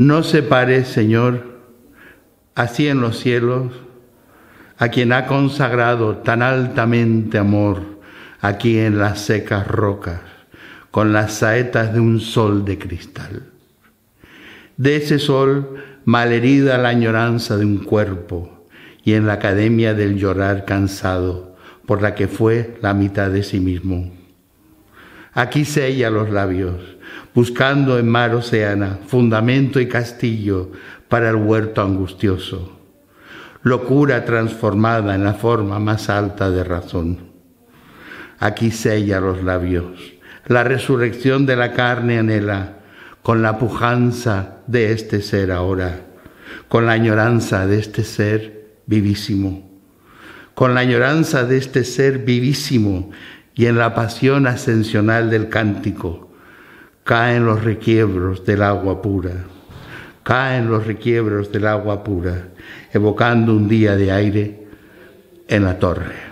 No separe, Señor, así en los cielos, a quien ha consagrado tan altamente amor aquí en las secas rocas, con las saetas de un sol de cristal. De ese sol malherida la añoranza de un cuerpo y en la academia del llorar cansado por la que fue la mitad de sí mismo Aquí sella los labios, buscando en mar oceana fundamento y castillo para el huerto angustioso. Locura transformada en la forma más alta de razón. Aquí sella los labios. La resurrección de la carne anhela con la pujanza de este ser ahora, con la añoranza de este ser vivísimo, con la añoranza de este ser vivísimo y en la pasión ascensional del cántico caen los requiebros del agua pura, caen los requiebros del agua pura, evocando un día de aire en la torre.